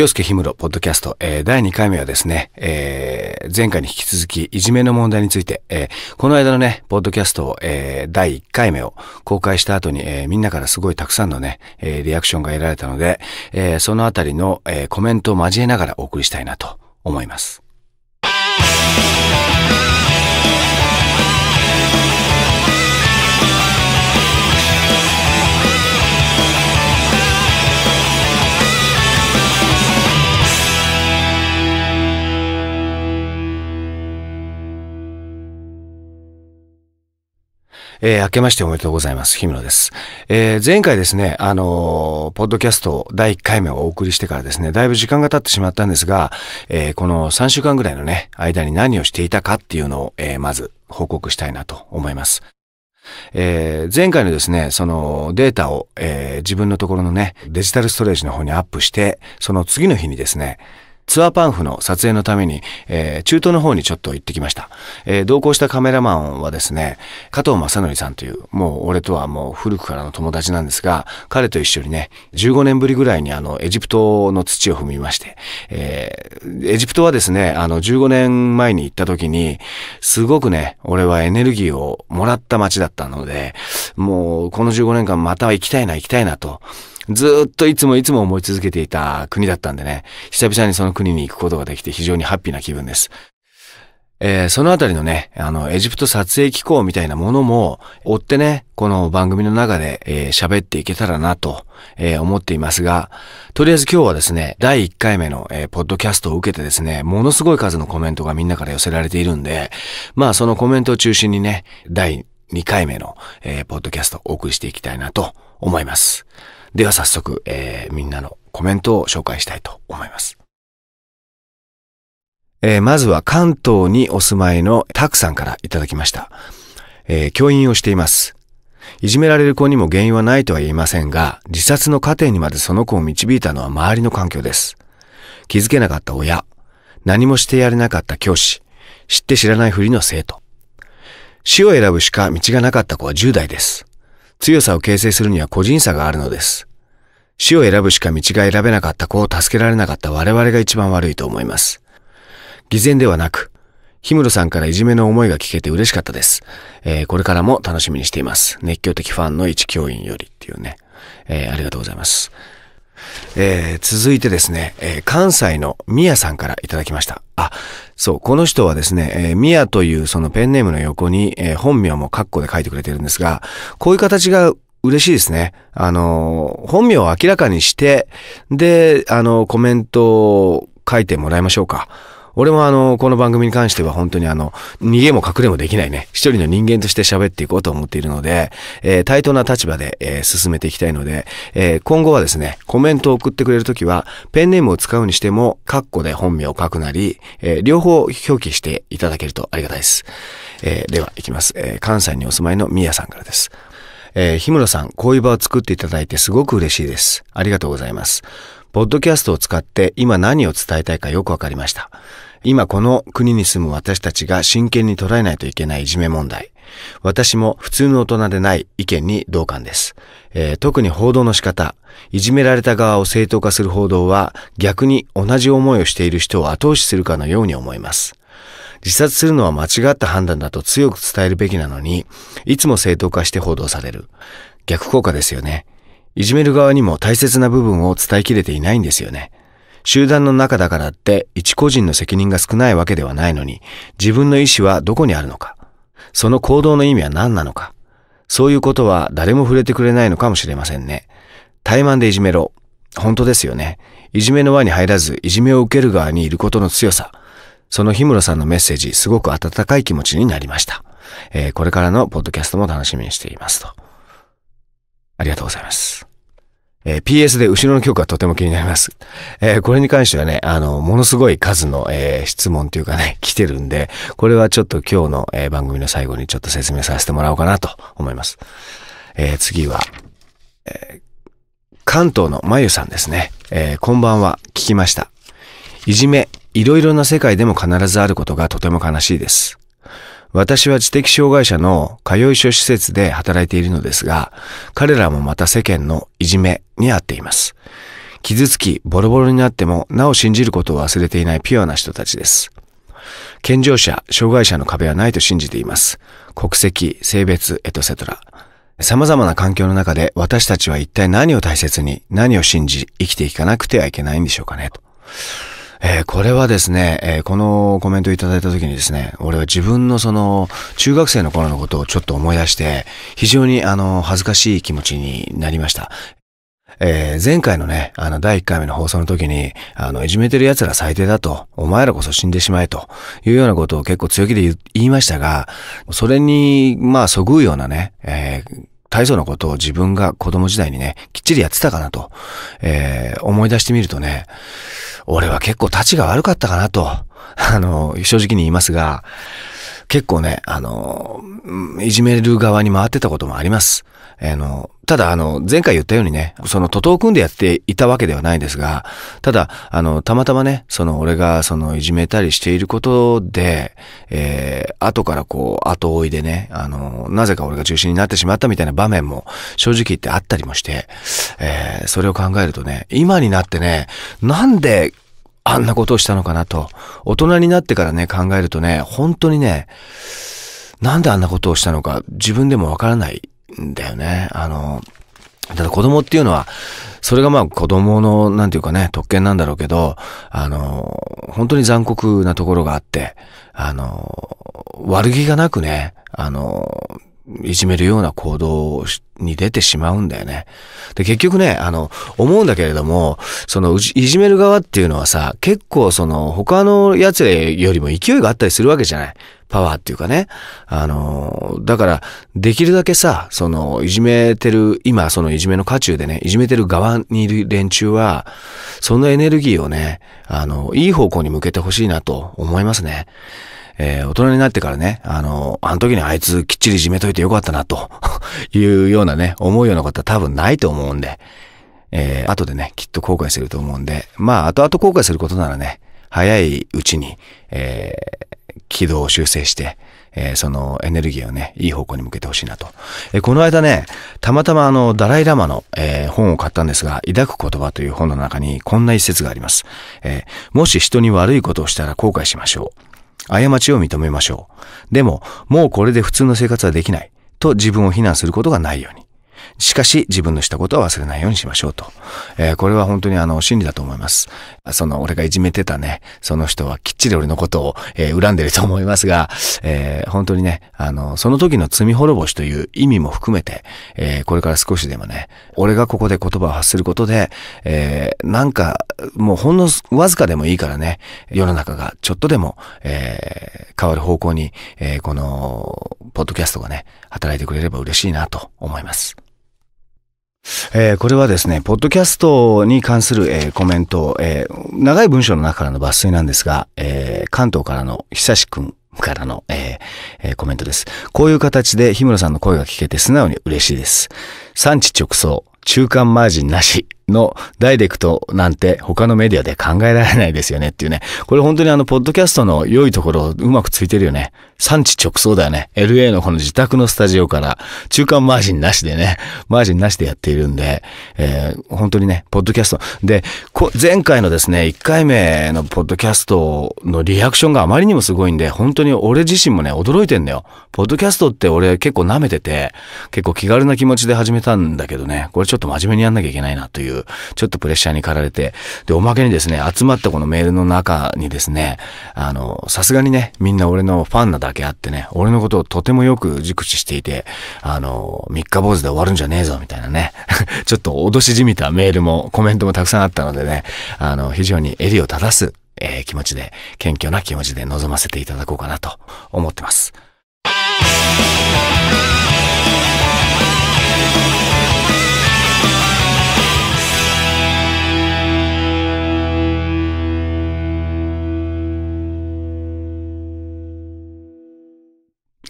清介氷室ポッドキャスト、えー、第2回目はですね、えー、前回に引き続きいじめの問題について、えー、この間のね、ポッドキャストを、えー、第1回目を公開した後に、えー、みんなからすごいたくさんのね、えー、リアクションが得られたので、えー、そのあたりの、えー、コメントを交えながらお送りしたいなと思います。えー、明けましておめでとうございます。日村です。えー、前回ですね、あのー、ポッドキャスト第1回目をお送りしてからですね、だいぶ時間が経ってしまったんですが、えー、この3週間ぐらいのね、間に何をしていたかっていうのを、えー、まず報告したいなと思います。えー、前回のですね、そのデータを、えー、自分のところのね、デジタルストレージの方にアップして、その次の日にですね、ツアーパンフの撮影のために、えー、中東の方にちょっと行ってきました。えー、同行したカメラマンはですね、加藤正則さんという、もう俺とはもう古くからの友達なんですが、彼と一緒にね、15年ぶりぐらいにあの、エジプトの土を踏みまして、えー、エジプトはですね、あの、15年前に行った時に、すごくね、俺はエネルギーをもらった街だったので、もうこの15年間また行きたいな行きたいなとずっといつもいつも思い続けていた国だったんでね、久々にその国に行くことができて非常にハッピーな気分です。えー、そのあたりのね、あの、エジプト撮影機構みたいなものも追ってね、この番組の中で喋、えー、っていけたらなと、えー、思っていますが、とりあえず今日はですね、第1回目の、えー、ポッドキャストを受けてですね、ものすごい数のコメントがみんなから寄せられているんで、まあそのコメントを中心にね、第2回目の、えー、ポッドキャストをお送りしていきたいなと思います。では早速、えー、みんなのコメントを紹介したいと思います。えー、まずは関東にお住まいのタクさんからいただきました。えー、教員をしています。いじめられる子にも原因はないとは言いませんが、自殺の過程にまでその子を導いたのは周りの環境です。気づけなかった親、何もしてやれなかった教師、知って知らないふりの生徒。死を選ぶしか道がなかった子は10代です。強さを形成するには個人差があるのです。死を選ぶしか道が選べなかった子を助けられなかった我々が一番悪いと思います。偽善ではなく、氷室さんからいじめの思いが聞けて嬉しかったです。えー、これからも楽しみにしています。熱狂的ファンの一教員よりっていうね。えー、ありがとうございます。えー、続いてですね、えー、関西のミヤさんからいただきました。あ、そう、この人はですね、えー、ミヤというそのペンネームの横に、えー、本名もカッコで書いてくれてるんですが、こういう形が嬉しいですね。あの、本名を明らかにして、で、あの、コメントを書いてもらいましょうか。俺もあの、この番組に関しては本当にあの、逃げも隠れもできないね、一人の人間として喋っていこうと思っているので、えー、対等な立場で、えー、進めていきたいので、えー、今後はですね、コメントを送ってくれるときは、ペンネームを使うにしても、カッコで本名を書くなり、えー、両方表記していただけるとありがたいです。えー、では、いきます。えー、関西にお住まいのミヤさんからです。えー、日村さん、こういう場を作っていただいてすごく嬉しいです。ありがとうございます。ポッドキャストを使って今何を伝えたいかよくわかりました。今この国に住む私たちが真剣に捉えないといけないいじめ問題。私も普通の大人でない意見に同感です。えー、特に報道の仕方、いじめられた側を正当化する報道は逆に同じ思いをしている人を後押しするかのように思います。自殺するのは間違った判断だと強く伝えるべきなのに、いつも正当化して報道される。逆効果ですよね。いじめる側にも大切な部分を伝えきれていないんですよね。集団の中だからって一個人の責任が少ないわけではないのに、自分の意思はどこにあるのか、その行動の意味は何なのか、そういうことは誰も触れてくれないのかもしれませんね。怠慢でいじめろ。本当ですよね。いじめの輪に入らず、いじめを受ける側にいることの強さ。その日室さんのメッセージ、すごく温かい気持ちになりました。えー、これからのポッドキャストも楽しみにしていますと。ありがとうございます。えー、PS で後ろの曲はとても気になります。えー、これに関してはね、あの、ものすごい数の、えー、質問というかね、来てるんで、これはちょっと今日の、えー、番組の最後にちょっと説明させてもらおうかなと思います。えー、次は、えー、関東のまゆさんですね。えー、こんばんは、聞きました。いじめ、いろいろな世界でも必ずあることがとても悲しいです。私は知的障害者の通い所施設で働いているのですが、彼らもまた世間のいじめにあっています。傷つき、ボロボロになっても、なお信じることを忘れていないピュアな人たちです。健常者、障害者の壁はないと信じています。国籍、性別、エトセトラ。様々な環境の中で私たちは一体何を大切に、何を信じ、生きていかなくてはいけないんでしょうかね、と。えー、これはですね、えー、このコメントいただいた時にですね、俺は自分のその、中学生の頃のことをちょっと思い出して、非常にあの、恥ずかしい気持ちになりました。えー、前回のね、あの、第1回目の放送の時に、あの、いじめてる奴ら最低だと、お前らこそ死んでしまえというようなことを結構強気で言いましたが、それに、まあ、そぐうようなね、えー大層なことを自分が子供時代にね、きっちりやってたかなと、えー、思い出してみるとね、俺は結構立ちが悪かったかなと、あの、正直に言いますが、結構ね、あの、いじめる側に回ってたこともあります。あの、ただ、あの、前回言ったようにね、その、徒党組んでやっていたわけではないですが、ただ、あの、たまたまね、その、俺が、その、いじめたりしていることで、えー、後からこう、後追いでね、あの、なぜか俺が中心になってしまったみたいな場面も、正直言ってあったりもして、えー、それを考えるとね、今になってね、なんで、あんなことをしたのかなと、大人になってからね、考えるとね、本当にね、なんであんなことをしたのか自分でもわからないんだよね。あの、ただ子供っていうのは、それがまあ子供の、なんていうかね、特権なんだろうけど、あの、本当に残酷なところがあって、あの、悪気がなくね、あの、いじめるような行動に出てしまうんだよね。で、結局ね、あの、思うんだけれども、その、いじめる側っていうのはさ、結構その、他の奴つよりも勢いがあったりするわけじゃない。パワーっていうかね。あの、だから、できるだけさ、その、いじめてる、今、そのいじめの渦中でね、いじめてる側にいる連中は、そのエネルギーをね、あの、いい方向に向けてほしいなと思いますね。えー、大人になってからね、あの、あの時にあいつきっちりいじめといてよかったな、と いうようなね、思うようなことは多分ないと思うんで、えー、後でね、きっと後悔すると思うんで、まあ、後々後悔することならね、早いうちに、えー軌道を修正して、えー、そのエネルギーをね、いい方向に向けてほしいなと。えー、この間ね、たまたまあの、ダライラマの、えー、本を買ったんですが、抱く言葉という本の中にこんな一節があります。えもし人に悪いことをしたら後悔しましょう。過ちを認めましょう。でも、もうこれで普通の生活はできない。と自分を非難することがないように。しかし、自分のしたことは忘れないようにしましょうと。えー、これは本当にあの、真理だと思います。その、俺がいじめてたね、その人はきっちり俺のことを、えー、恨んでると思いますが、えー、本当にね、あの、その時の罪滅ぼしという意味も含めて、えこれから少しでもね、俺がここで言葉を発することで、えなんか、もうほんのわずかでもいいからね、世の中がちょっとでも、え変わる方向に、えこの、ポッドキャストがね、働いてくれれば嬉しいなと思います。えー、これはですね、ポッドキャストに関する、えー、コメント、えー、長い文章の中からの抜粋なんですが、え関東からの久しくんからの、ええー、コメントです。こういう形で日村さんの声が聞けて素直に嬉しいです。産地直送、中間マージンなし、のダイレクトなんて他のメディアで考えられないですよねっていうね。これ本当にあの、ポッドキャストの良いところうまくついてるよね。産地直送だよね。LA のこの自宅のスタジオから中間マージンなしでね、マージンなしでやっているんで、えー、本当にね、ポッドキャスト。で、前回のですね、1回目のポッドキャストのリアクションがあまりにもすごいんで、本当に俺自身もね、驚いてんだよ。ポッドキャストって俺結構舐めてて、結構気軽な気持ちで始めたんだけどね、これちょっと真面目にやんなきゃいけないなというちょっとプレッシャーに駆られて、で、おまけにですね、集まったこのメールの中にですね、あの、さすがにね、みんな俺のファンなだけあってね、俺のことをとてもよく熟知していて、あの、三日坊主で終わるんじゃねえぞ、みたいなね、ちょっと脅しじみたメールも、コメントもたくさんあったのでね、あの、非常に襟を正す、えー、気持ちで、謙虚な気持ちで臨ませていただこうかなと思ってます。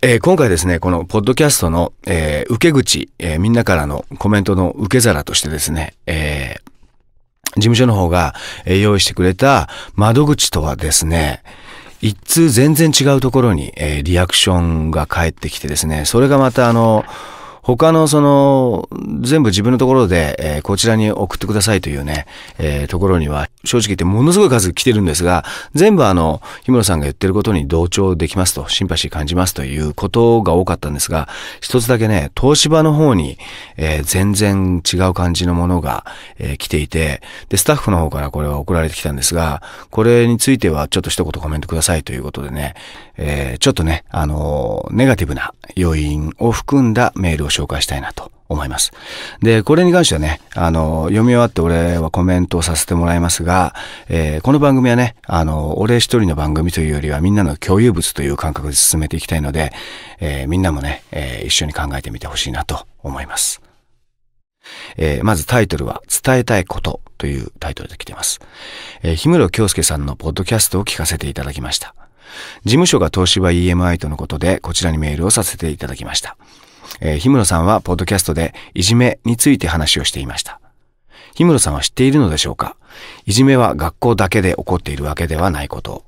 えー、今回ですね、このポッドキャストの、えー、受け口、えー、みんなからのコメントの受け皿としてですね、えー、事務所の方が用意してくれた窓口とはですね、一通全然違うところに、えー、リアクションが返ってきてですね、それがまたあの、他のその、全部自分のところで、えー、こちらに送ってくださいというね、えー、ところには、正直言ってものすごい数来てるんですが、全部あの、日村さんが言ってることに同調できますと、シンパシー感じますということが多かったんですが、一つだけね、東芝の方に、えー、全然違う感じのものが、えー、来ていて、で、スタッフの方からこれは送られてきたんですが、これについてはちょっと一言コメントくださいということでね、えー、ちょっとね、あのネガティブな要因を含んだメールを紹介したいなと思います。で、これに関してはね、あの、読み終わって俺はコメントをさせてもらいますが、えー、この番組はね、あの、俺一人の番組というよりはみんなの共有物という感覚で進めていきたいので、えー、みんなもね、えー、一緒に考えてみてほしいなと思います。えー、まずタイトルは、伝えたいことというタイトルで来ています。えー、氷室京介さんのポッドキャストを聞かせていただきました。事務所が東芝 EMI とのことで、こちらにメールをさせていただきました。えー、日室さんはポッドキャストでいじめについて話をしていました。日室さんは知っているのでしょうかいじめは学校だけで起こっているわけではないこと。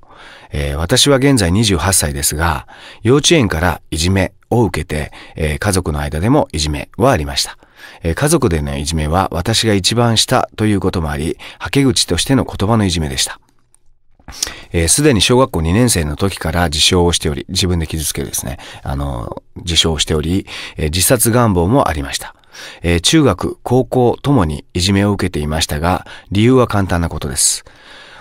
えー、私は現在28歳ですが、幼稚園からいじめを受けて、えー、家族の間でもいじめはありました。えー、家族でのいじめは私が一番下ということもあり、はけ口としての言葉のいじめでした。えー、すでに小学校2年生の時から自傷をしており、自分で傷つけるですね、あの、自傷しており、えー、自殺願望もありました。えー、中学、高校ともにいじめを受けていましたが、理由は簡単なことです。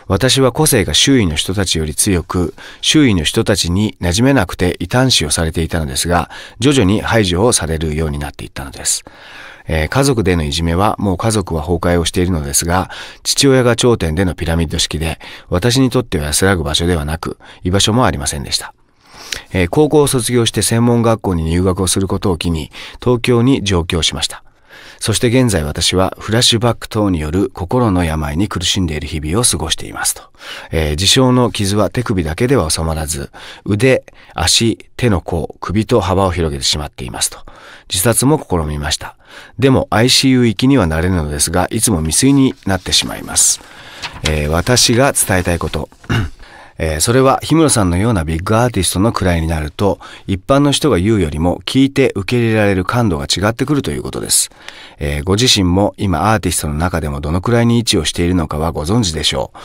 私は個性が周囲の人たちより強く、周囲の人たちに馴染めなくて異端視をされていたのですが、徐々に排除をされるようになっていったのです。えー、家族でのいじめはもう家族は崩壊をしているのですが、父親が頂点でのピラミッド式で、私にとっては安らぐ場所ではなく、居場所もありませんでした。えー、高校を卒業して専門学校に入学をすることを機に、東京に上京しました。そして現在私はフラッシュバック等による心の病に苦しんでいる日々を過ごしていますと。えー、自傷の傷は手首だけでは収まらず、腕、足、手の甲、首と幅を広げてしまっていますと。自殺も試みました。でも ICU 行きにはなれるのですが、いつも未遂になってしまいます。えー、私が伝えたいこと。えー、それは日室さんのようなビッグアーティストの位になると一般の人が言うよりも聞いて受け入れられる感度が違ってくるということです、えー、ご自身も今アーティストの中でもどのくらいに位置をしているのかはご存知でしょう、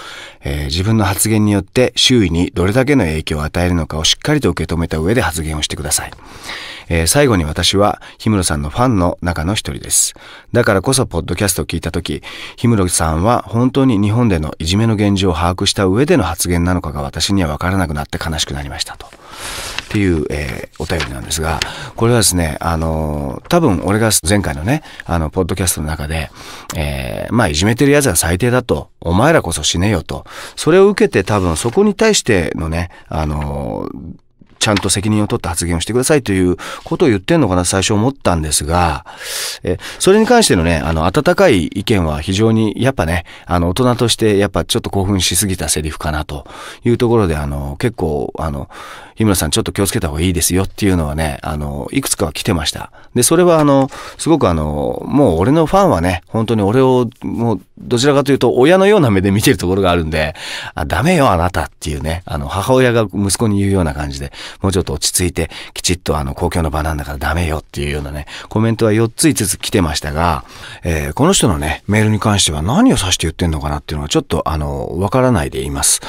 えー、自分の発言によって周囲にどれだけの影響を与えるのかをしっかりと受け止めた上で発言をしてくださいえー、最後に私は、氷室さんのファンの中の一人です。だからこそ、ポッドキャストを聞いたとき、氷室さんは本当に日本でのいじめの現状を把握した上での発言なのかが私にはわからなくなって悲しくなりましたと。っていう、えー、お便りなんですが、これはですね、あのー、多分俺が前回のね、あの、ポッドキャストの中で、えー、まあ、いじめてる奴は最低だと、お前らこそ死ねよと、それを受けて多分そこに対してのね、あのー、ちゃんと責任を取って発言をしてくださいということを言ってんのかな最初思ったんですが、えそれに関してのね、あの、温かい意見は非常に、やっぱね、あの、大人としてやっぱちょっと興奮しすぎたセリフかなというところで、あの、結構、あの、日村さんちょっと気をつけた方がいいですよっていうのはね、あの、いくつかは来てました。で、それはあの、すごくあの、もう俺のファンはね、本当に俺を、もう、どちらかというと親のような目で見てるところがあるんで、あ、ダメよあなたっていうね、あの、母親が息子に言うような感じで、もうちょっと落ち着いて、きちっとあの、公共の場なんだからダメよっていうようなね、コメントは4つ5つ来てましたが、えー、この人のね、メールに関しては何を指して言ってんのかなっていうのはちょっとあの、わからないでいます。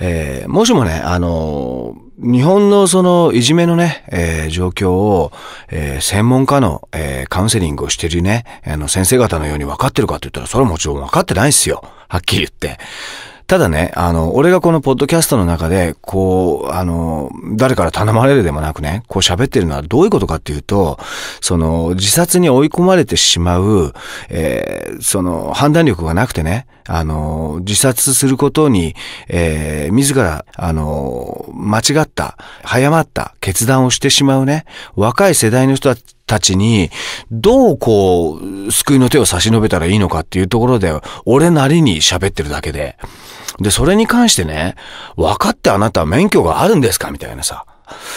えー、もしもね、あの日本のそのいじめのね、えー、状況を、えー、専門家の、えー、カウンセリングをしてるね、あの先生方のように分かってるかって言ったら、それはもちろん分かってないっすよ。はっきり言って。ただね、あの、俺がこのポッドキャストの中で、こう、あの、誰から頼まれるでもなくね、こう喋ってるのはどういうことかっていうと、その、自殺に追い込まれてしまう、えー、その、判断力がなくてね、あの、自殺することに、えー、自ら、あの、間違った、早まった決断をしてしまうね、若い世代の人たちに、どうこう、救いの手を差し伸べたらいいのかっていうところで、俺なりに喋ってるだけで。で、それに関してね、分かってあなたは免許があるんですかみたいなさ。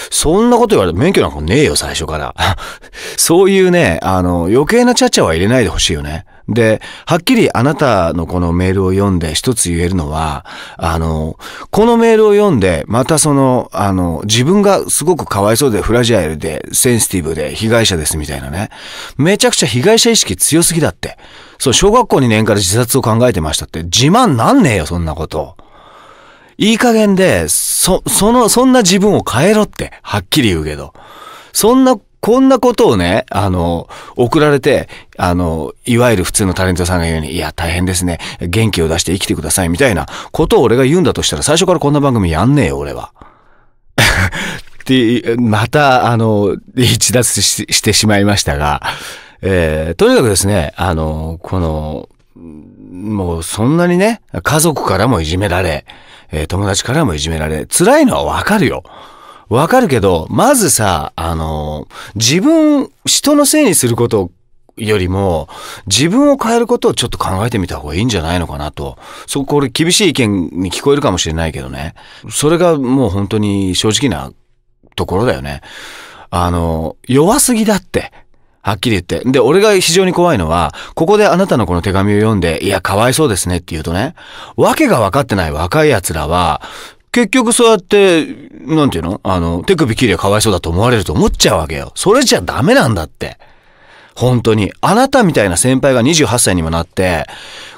そんなこと言われて免許なんかねえよ、最初から。そういうね、あの、余計なちゃちゃは入れないでほしいよね。で、はっきりあなたのこのメールを読んで一つ言えるのは、あの、このメールを読んで、またその、あの、自分がすごくかわいそうでフラジャイルでセンシティブで被害者ですみたいなね。めちゃくちゃ被害者意識強すぎだって。そう、小学校2年から自殺を考えてましたって、自慢なんねえよ、そんなこと。いい加減で、そ、その、そんな自分を変えろって、はっきり言うけど。そんなこんなことをね、あの、送られて、あの、いわゆる普通のタレントさんが言うように、いや、大変ですね。元気を出して生きてください、みたいなことを俺が言うんだとしたら、最初からこんな番組やんねえよ、俺は。ってまた、あの、逸脱してしまいましたが、えー、とにかくですね、あの、この、もうそんなにね、家族からもいじめられ、え友達からもいじめられ、辛いのはわかるよ。わかるけど、まずさ、あの、自分、人のせいにすることよりも、自分を変えることをちょっと考えてみた方がいいんじゃないのかなと。そう、これ厳しい意見に聞こえるかもしれないけどね。それがもう本当に正直なところだよね。あの、弱すぎだって。はっきり言って。で、俺が非常に怖いのは、ここであなたのこの手紙を読んで、いや、かわいそうですねって言うとね、わけが分かってない若い奴らは、結局そうやって、なんていうのあの、手首切りゃかわいそうだと思われると思っちゃうわけよ。それじゃダメなんだって。本当に。あなたみたいな先輩が28歳にもなって、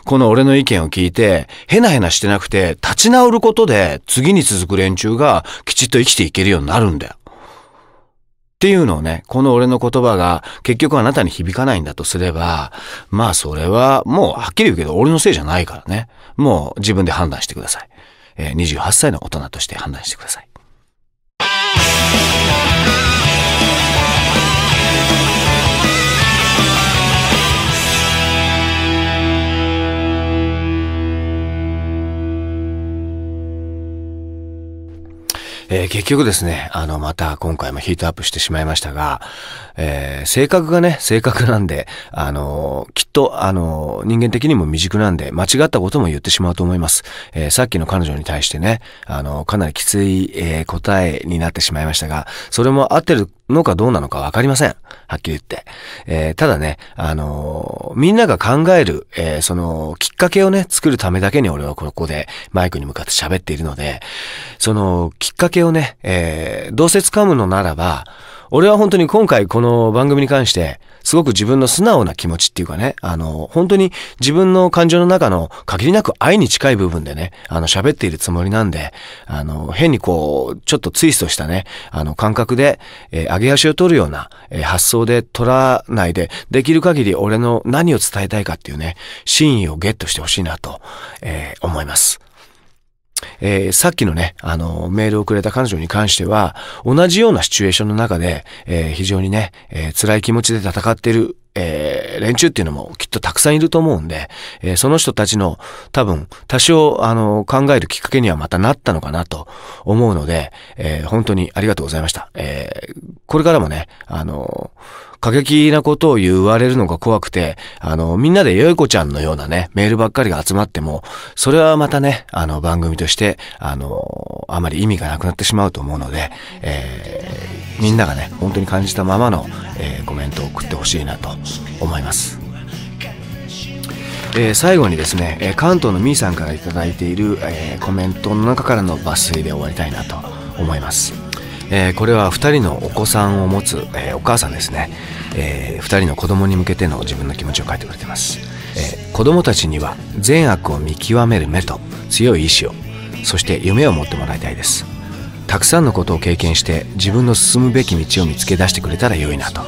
この俺の意見を聞いて、へなへなしてなくて、立ち直ることで、次に続く連中がきちっと生きていけるようになるんだよ。っていうのをね、この俺の言葉が結局あなたに響かないんだとすれば、まあそれはもうはっきり言うけど俺のせいじゃないからね。もう自分で判断してください。え28歳の大人として判断してください。えー、結局ですね、あの、また今回もヒートアップしてしまいましたが、えー、性格がね、性格なんで、あのー、きっと、あの、人間的にも未熟なんで、間違ったことも言ってしまうと思います。えー、さっきの彼女に対してね、あの、かなりきつい、えー、答えになってしまいましたが、それも合ってるのかどうなのかわかりません。はっきり言って。えー、ただね、あのみんなが考える、えー、その、きっかけをね、作るためだけに俺はここでマイクに向かって喋っているので、その、きっかけをね、えどうせ掴むのならば、俺は本当に今回この番組に関して、すごく自分の素直な気持ちっていうかね、あの、本当に自分の感情の中の限りなく愛に近い部分でね、あの、喋っているつもりなんで、あの、変にこう、ちょっとツイストしたね、あの、感覚で、えー、上げ足を取るような、えー、発想で取らないで、できる限り俺の何を伝えたいかっていうね、真意をゲットしてほしいなと、えー、思います。えー、さっきのね、あの、メールをくれた彼女に関しては、同じようなシチュエーションの中で、えー、非常にね、えー、辛い気持ちで戦ってる、えー、連中っていうのもきっとたくさんいると思うんで、えー、その人たちの多分、多少、あの、考えるきっかけにはまたなったのかなと思うので、えー、本当にありがとうございました。えー、これからもね、あのー過激なことを言われるのが怖くて、あの、みんなでよいこちゃんのようなね、メールばっかりが集まっても、それはまたね、あの、番組として、あの、あまり意味がなくなってしまうと思うので、えー、みんながね、本当に感じたままの、えー、コメントを送ってほしいなと思います。えー、最後にですね、えー、関東のみーさんから頂いている、えー、コメントの中からの抜粋で終わりたいなと思います。えー、これは2人のお子さんを持つ、えー、お母さんですね、えー、2人の子供に向けての自分の気持ちを書いてくれてます、えー、子供たちには善悪を見極める目と強い意志をそして夢を持ってもらいたいですたくさんのことを経験して自分の進むべき道を見つけ出してくれたら良いなと、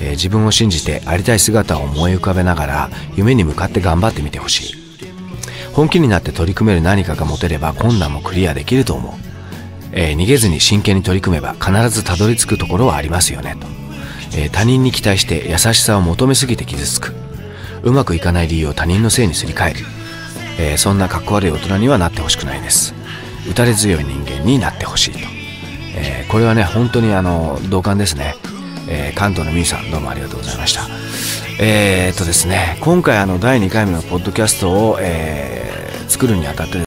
え自分を信じてありたい姿を思い浮かべながら夢に向かって頑張ってみてほしい本気になって取り組める何かが持てれば困難もクリアできると思うえー、逃げずに真剣に取り組めば必ずたどり着くところはありますよねと、えー、他人に期待して優しさを求めすぎて傷つくうまくいかない理由を他人のせいにすり替える、えー、そんなかっこ悪い大人にはなってほしくないです打たれ強い人間になってほしいと、えこれはね本当にあの同感ですね、え関東のみーさんどうもありがとうございましたえっとですね今回あの第2回目のポッドキャストを、え作るにあたって